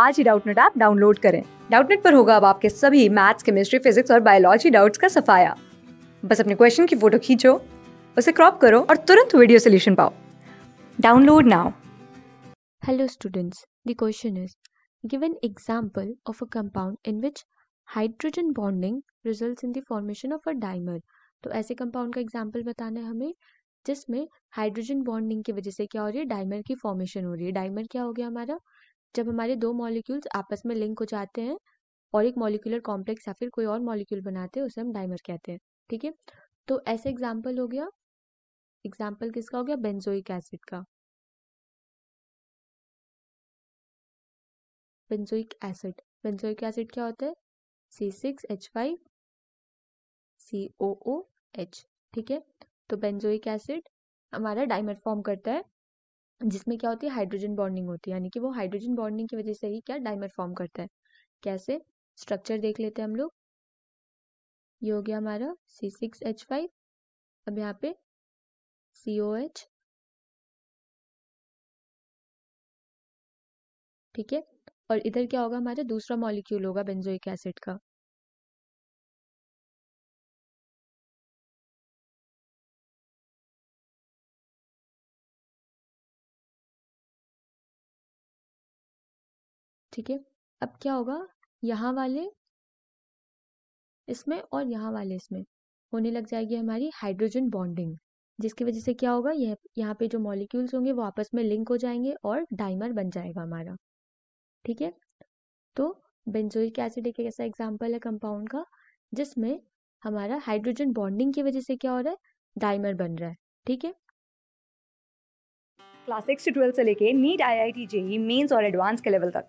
आज ही Doubtnut app download करें डाउटनेट पर होगा अब आपके सभी मैथ्स केमिस्ट्री फिजिक्स और बायोलॉजी डाउट्स का सफाया बस अपने क्वेश्चन की फोटो खींचो उसे क्रॉप करो और तुरंत वीडियो सोल्यूशन पाओ download now hello students the question is given an example of a compound in which hydrogen bonding result in the formation of a dimer तो ऐसे कंपाउंड का एग्जाम्पल बताना है हमें जिसमें हाइड्रोजन बॉन्डिंग की वजह से क्या हो रही है डाइमर की फॉर्मेशन हो रही है डाइमर क्या हो गया हमारा जब हमारे दो मॉलिक्यूल्स आपस में लिंक हो जाते हैं और एक मॉलिक्यूलर कॉम्प्लेक्स या फिर कोई और मॉलिक्यूल बनाते हैं उसे हम डाइमर कहते हैं ठीक है तो ऐसे एग्जाम्पल हो गया एग्जाम्पल किसका हो गया बेंजोइक एसिड का बेंजोइक एसिड बेंजोइक एसिड क्या होता है C six H five C O O H ठीक है तो बेंजोइक एसिड हमारा डाइमर फॉर्म करता है जिसमें क्या होती है हाइड्रोजन बॉन्डिंग होती है यानी कि वो हाइड्रोजन बॉन्डिंग की वजह से ही क्या डाइमर फॉर्म करता है कैसे स्ट्रक्चर देख लेते हैं हम लोग ये हो गया हमारा सी सिक्स एच फाइव अब यहाँ पे सी ओ एच ठीक है और इधर क्या होगा हमारा दूसरा मॉलिक्यूल होगा बेंजोइक एसिड का ठीक है अब क्या होगा यहाँ वाले इसमें और यहाँ वाले इसमें होने लग जाएगी हमारी हाइड्रोजन बॉन्डिंग जिसकी वजह से क्या होगा यह यहाँ पे जो मॉलिक्यूल्स होंगे वो आपस में लिंक हो जाएंगे और डाइमर बन जाएगा हमारा ठीक है तो बेंजोइक एसिड एक ऐसा एग्जाम्पल है कंपाउंड का जिसमें हमारा हाइड्रोजन बॉन्डिंग की वजह से क्या हो रहा है डाइमर बन रहा है ठीक है क्लास सिक्स से ट्वेल्थ से लेके NEET I I T JEE mains और एडवांस के लेवल तक